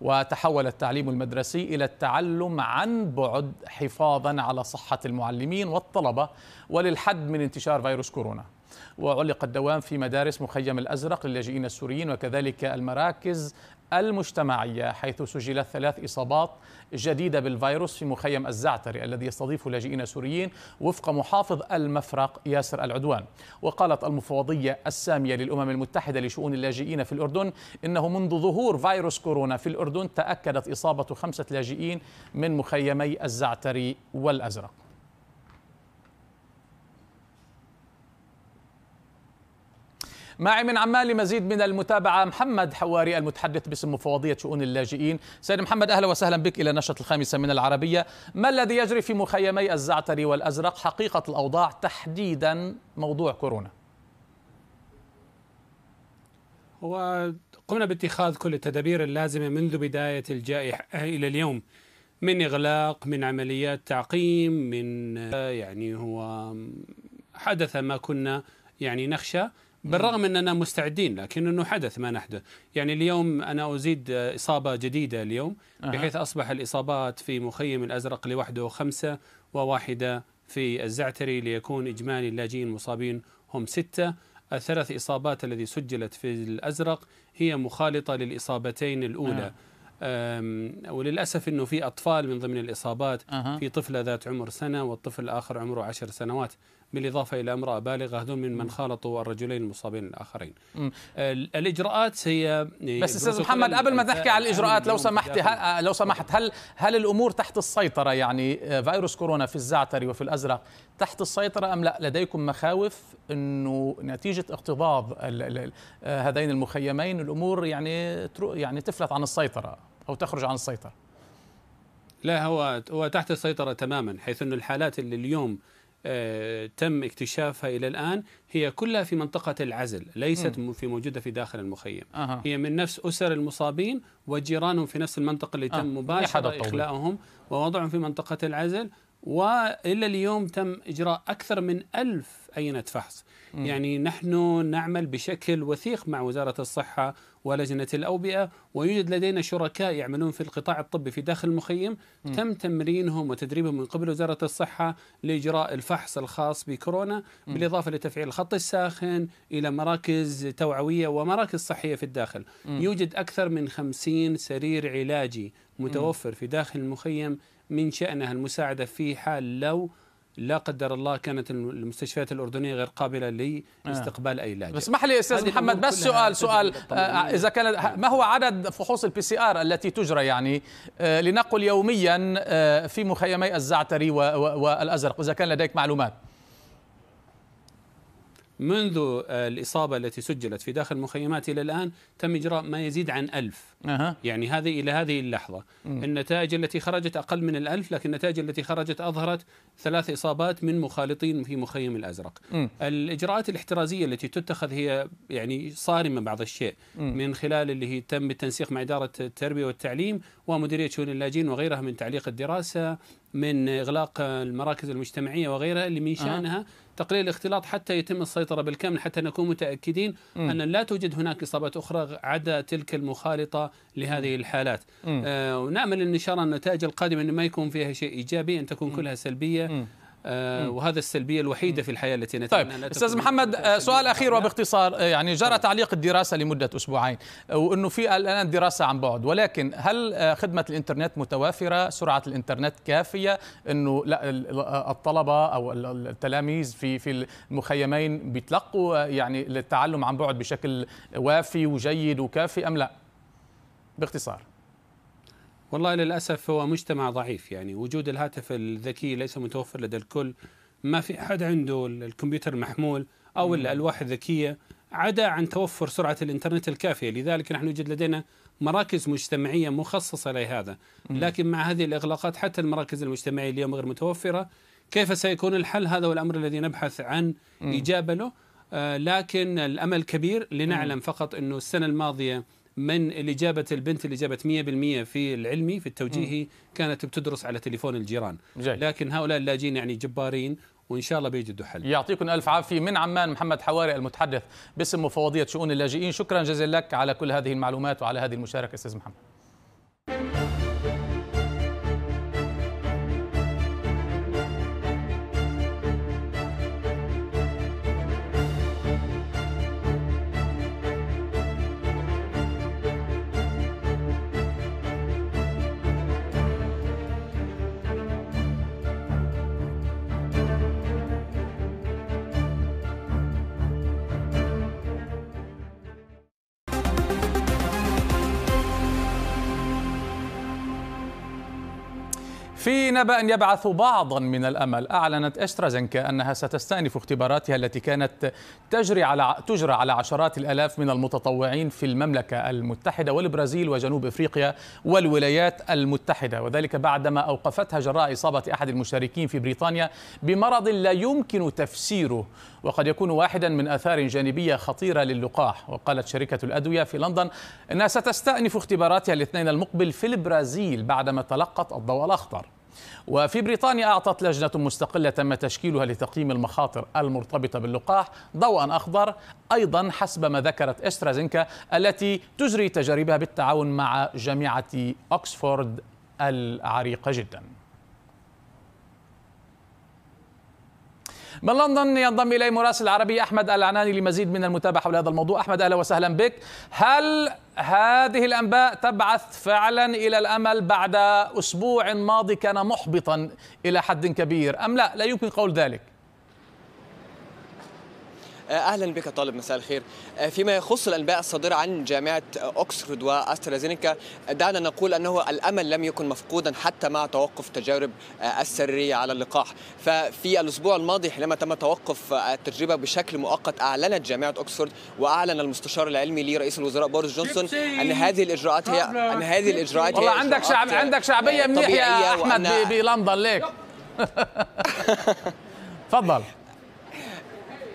وتحول التعليم المدرسي إلى التعلم عن بعد حفاظا على صحة المعلمين والطلبة وللحد من انتشار فيروس كورونا وعلق الدوام في مدارس مخيم الأزرق للاجئين السوريين وكذلك المراكز المجتمعية حيث سجلت ثلاث إصابات جديدة بالفيروس في مخيم الزعتري الذي يستضيف لاجئين سوريين وفق محافظ المفرق ياسر العدوان وقالت المفوضية السامية للأمم المتحدة لشؤون اللاجئين في الأردن إنه منذ ظهور فيروس كورونا في الأردن تأكدت إصابة خمسة لاجئين من مخيمي الزعتري والأزرق معي من عمان لمزيد من المتابعة محمد حواري المتحدث باسم مفوضية شؤون اللاجئين سيد محمد أهلا وسهلا بك إلى نشرة الخامسة من العربية ما الذي يجري في مخيمي الزعتري والأزرق حقيقة الأوضاع تحديدا موضوع كورونا هو قمنا باتخاذ كل التدابير اللازمة منذ بداية الجائحة إلى اليوم من إغلاق من عمليات تعقيم من يعني هو حدث ما كنا يعني نخشى بالرغم اننا مستعدين لكن انه حدث ما نحدث يعني اليوم انا ازيد اصابه جديده اليوم بحيث اصبح الاصابات في مخيم الازرق لوحده خمسه وواحده في الزعتري ليكون اجمالي اللاجئين المصابين هم سته الثلاث اصابات التي سجلت في الازرق هي مخالطه للاصابتين الاولى آه. وللاسف انه في اطفال من ضمن الاصابات في طفله ذات عمر سنه والطفل الاخر عمره عشر سنوات بالاضافه الى امراه بالغه هذول من من خالطوا الرجلين المصابين الاخرين. الاجراءات هي بس استاذ محمد قبل ما تحكي على الاجراءات لو سمحت آه، لو سمحت هل هل الامور تحت السيطره يعني آه، فيروس كورونا في الزعتري وفي الازرق تحت السيطره ام لا لديكم مخاوف انه نتيجه اقتضاض آه، هذين المخيمين الامور يعني يعني تفلت عن السيطره؟ أو تخرج عن السيطرة لا هو هو تحت السيطرة تماما حيث أن الحالات اللي اليوم آه، تم اكتشافها الى الان هي كلها في منطقه العزل، ليست م. في موجوده في داخل المخيم، أه. هي من نفس اسر المصابين وجيرانهم في نفس المنطقه اللي آه، تم أه. مباشره اخلاءهم ووضعهم في منطقه العزل والى اليوم تم اجراء اكثر من ألف اين فحص مم. يعني نحن نعمل بشكل وثيق مع وزارة الصحة ولجنة الأوبئة ويوجد لدينا شركاء يعملون في القطاع الطبي في داخل المخيم مم. تم تمرينهم وتدريبهم من قبل وزارة الصحة لإجراء الفحص الخاص بكورونا مم. بالإضافة لتفعيل الخط الساخن إلى مراكز توعوية ومراكز صحية في الداخل مم. يوجد أكثر من خمسين سرير علاجي متوفر في داخل المخيم من شأنها المساعدة في حال لو لا قدر الله كانت المستشفيات الاردنيه غير قابله لاستقبال آه. اي لاجئ اسمح لي استاذ محمد بس سؤال سؤال آه، آه، اذا كان ما هو عدد فحوص البي سي ار التي تجرى يعني لنقل يوميا في مخيمي الزعتري والازرق اذا كان لديك معلومات منذ آه، الإصابة التي سجلت في داخل المخيمات إلى الآن تم إجراء ما يزيد عن ألف أه. يعني هذه إلى هذه اللحظة م. النتائج التي خرجت أقل من الألف لكن النتائج التي خرجت أظهرت ثلاث إصابات من مخالطين في مخيم الأزرق م. الإجراءات الاحترازية التي تتخذ هي يعني صارمة بعض الشيء م. من خلال اللي هي تم التنسيق مع إدارة التربية والتعليم ومديرية شؤون اللاجئين وغيرها من تعليق الدراسة من إغلاق المراكز المجتمعية وغيرها اللي من شأنها أه. تقليل الاختلاط حتى يتم السيطرة بالكامل حتى نكون متأكدين م. أن لا توجد هناك إصابات أخرى عدا تلك المخالطة لهذه الحالات آه ونأمل إن شاء الله النتائج القادمة أن ما يكون فيها شيء إيجابي أن تكون م. كلها سلبية م. آه، وهذا السلبيه الوحيده في الحياه التي نتمنى طيب استاذ محمد آه، سؤال اخير وباختصار يعني جرى تعليق الدراسه لمده اسبوعين وانه في الان دراسه عن بعد ولكن هل آه، خدمه الانترنت متوافره سرعه الانترنت كافيه انه لا الطلبه او التلاميذ في في المخيمين بيتلقوا يعني للتعلم عن بعد بشكل وافي وجيد وكافي ام لا باختصار والله للأسف هو مجتمع ضعيف يعني وجود الهاتف الذكي ليس متوفر لدى الكل ما في أحد عنده الكمبيوتر المحمول أو الألواح الذكية عدا عن توفر سرعة الإنترنت الكافية لذلك نحن يوجد لدينا مراكز مجتمعية مخصصة لهذا لكن مع هذه الإغلاقات حتى المراكز المجتمعية اليوم غير متوفرة كيف سيكون الحل هذا هو الأمر الذي نبحث عن إجابة له آه لكن الأمل كبير لنعلم فقط أنه السنة الماضية من اللي جابت البنت اللي جابت 100% في العلمي في التوجيهي كانت بتدرس على تليفون الجيران جاي. لكن هؤلاء اللاجئين يعني جبارين وان شاء الله بيجدوا حل يعطيكم الف عافيه من عمان محمد حواري المتحدث باسم مفوضيه شؤون اللاجئين شكرا جزيلا لك على كل هذه المعلومات وعلى هذه المشاركه استاذ محمد من أن يبعث بعضا من الأمل أعلنت أسترازنكا أنها ستستأنف اختباراتها التي كانت تجري على تجرى على عشرات الآلاف من المتطوعين في المملكة المتحدة والبرازيل وجنوب إفريقيا والولايات المتحدة وذلك بعدما أوقفتها جراء إصابة أحد المشاركين في بريطانيا بمرض لا يمكن تفسيره وقد يكون واحدا من آثار جانبية خطيرة للقاح وقالت شركة الأدوية في لندن أنها ستستأنف اختباراتها الاثنين المقبل في البرازيل بعدما تلقت الضوء الأخضر وفي بريطانيا أعطت لجنة مستقلة تم تشكيلها لتقييم المخاطر المرتبطة باللقاح ضوءا أخضر أيضا حسب ما ذكرت استرازينكا التي تجري تجاربها بالتعاون مع جامعة أكسفورد العريقة جداً من لندن ينضم إلي مراسل العربي أحمد العناني لمزيد من المتابعة حول هذا الموضوع أحمد أهلا وسهلا بك هل هذه الأنباء تبعث فعلا إلى الأمل بعد أسبوع ماضي كان محبطا إلى حد كبير أم لا لا يمكن قول ذلك آه، اهلا بك طالب مساء الخير آه، فيما يخص الانباء الصادره عن جامعه اوكسفورد واسترازينيكا دعنا نقول انه الامل لم يكن مفقودا حتى مع توقف تجارب آه، السريه على اللقاح ففي الاسبوع الماضي حينما تم توقف التجربه بشكل مؤقت اعلنت جامعه اوكسفورد واعلن المستشار العلمي لرئيس الوزراء بوريس جونسون ان هذه الاجراءات هي ان هذه الاجراءات هي والله عندك شعب عندك شعبيه منيح يا احمد بلندن ليك (laughs) تفضل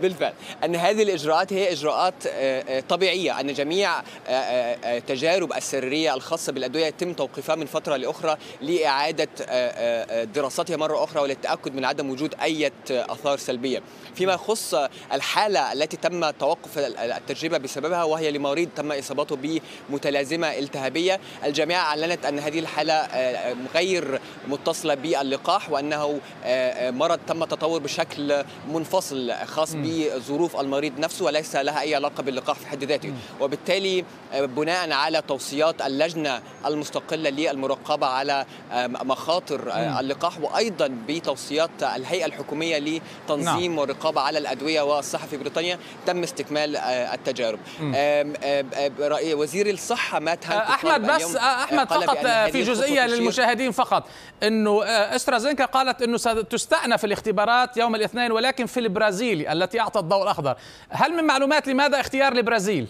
بالفعل أن هذه الإجراءات هي إجراءات آه، آه، طبيعية أن جميع آه، تجارب السرية الخاصة بالأدوية يتم توقيفها من فترة لأخرى لإعادة دراستها مرة أخرى وللتأكد من عدم وجود أي آثار سلبية فيما يخص الحالة التي تم توقف التجربة بسببها وهي لمريض تم إصابته بمتلازمة التهابية الجميع أعلنت أن هذه الحالة غير متصلة باللقاح وأنه مرض تم تطور بشكل منفصل خاص به بظروف المريض نفسه وليس لها أي علاقة باللقاح في حد ذاته وبالتالي آه، بناء على توصيات اللجنة المستقلة للمراقبة على آه، مخاطر آه، اللقاح وأيضا بتوصيات الهيئة الحكومية لتنظيم والرقابة نعم. على الأدوية والصحة في بريطانيا تم استكمال التجارب وزير الصحة مات أحمد بس أحمد فقط يعني في جزئية للمشاهدين فقط أنه استرازينكا قالت أنه ستستأنف الاختبارات يوم الاثنين ولكن في البرازيل التي يعطى الضوء الأخضر هل من معلومات لماذا اختيار البرازيل؟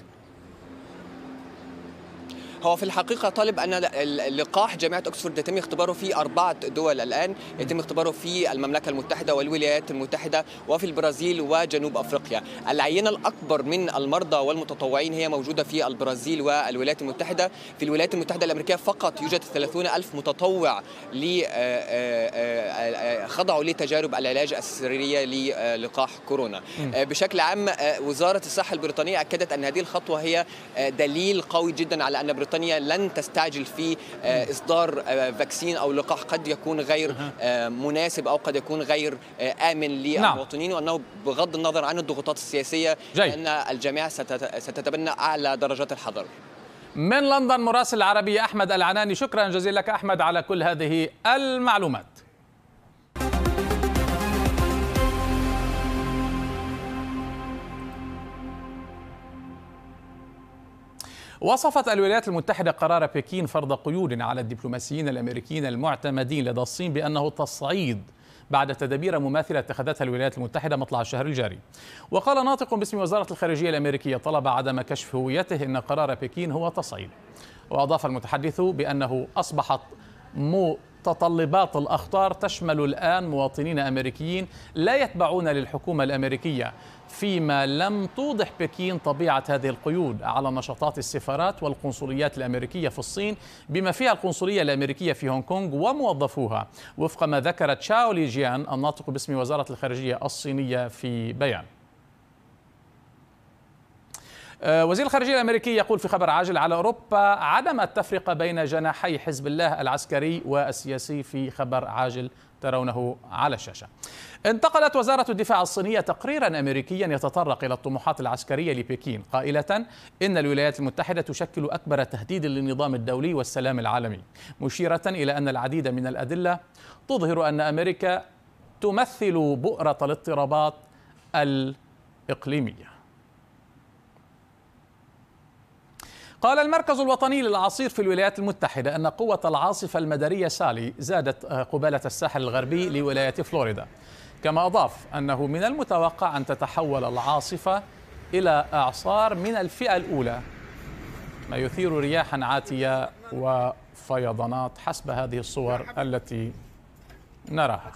هو في الحقيقه طالب ان اللقاح جامعه اكسفورد يتم اختباره في اربعه دول الان يتم اختباره في المملكه المتحده والولايات المتحده وفي البرازيل وجنوب افريقيا العينه الاكبر من المرضى والمتطوعين هي موجوده في البرازيل والولايات المتحده في الولايات المتحده الامريكيه فقط يوجد 30 الف متطوع لي آه، آه، آه، خضعوا لتجارب العلاج السريريه للقاح كورونا بشكل عام وزاره الصحه البريطانيه اكدت ان هذه الخطوه هي دليل قوي جدا على ان بريطانيا بريطانيا لن تستعجل في آه، إصدار آه، فاكسين أو لقاح قد يكون غير آه، مناسب أو قد يكون غير آمن نعم. للمواطنين وأنه بغض النظر عن الضغوطات السياسية جاي. أن الجميع ستتبنى أعلى درجات الحذر من لندن مراسل العربية أحمد العناني شكرا جزيلا لك أحمد على كل هذه المعلومات وصفت الولايات المتحدة قرار بكين فرض قيود على الدبلوماسيين الأمريكيين المعتمدين لدى الصين بأنه تصعيد بعد تدابير مماثلة اتخذتها الولايات المتحدة مطلع الشهر الجاري وقال ناطق باسم وزارة الخارجية الأمريكية طلب عدم كشف هويته إن قرار بكين هو تصعيد وأضاف المتحدث بأنه أصبحت مو متطلبات الأخطار تشمل الآن مواطنين أمريكيين لا يتبعون للحكومة الأمريكية فيما لم توضح بكين طبيعة هذه القيود على نشاطات السفارات والقنصليات الأمريكية في الصين بما فيها القنصلية الأمريكية في هونغ كونغ وموظفوها وفق ما ذكر تشاو لي جيان الناطق باسم وزارة الخارجية الصينية في بيان آه، وزير الخارجية الأمريكي يقول في خبر عاجل على أوروبا عدم التفرقة بين جناحي حزب الله العسكري والسياسي في خبر عاجل ترونه على الشاشة انتقلت وزارة الدفاع الصينية تقريرا أمريكيا يتطرق إلى الطموحات العسكرية لبكين قائلة إن الولايات المتحدة تشكل أكبر تهديد للنظام الدولي والسلام العالمي مشيرة إلى أن العديد من الأدلة تظهر أن أمريكا تمثل بؤرة الاضطرابات الإقليمية قال المركز الوطني للعصير في الولايات المتحدة أن قوة العاصفة المدرية سالي زادت آه، قبالة الساحل الغربي لولاية فلوريدا كما أضاف أنه من المتوقع أن تتحول العاصفة إلى أعصار من الفئة الأولى ما يثير رياحا عاتية وفيضانات حسب هذه الصور التي نراها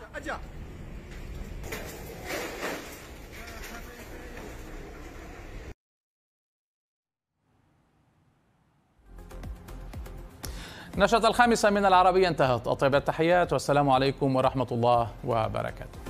نشرة الخامسة من العربية انتهت أطيب التحيات والسلام عليكم ورحمة الله وبركاته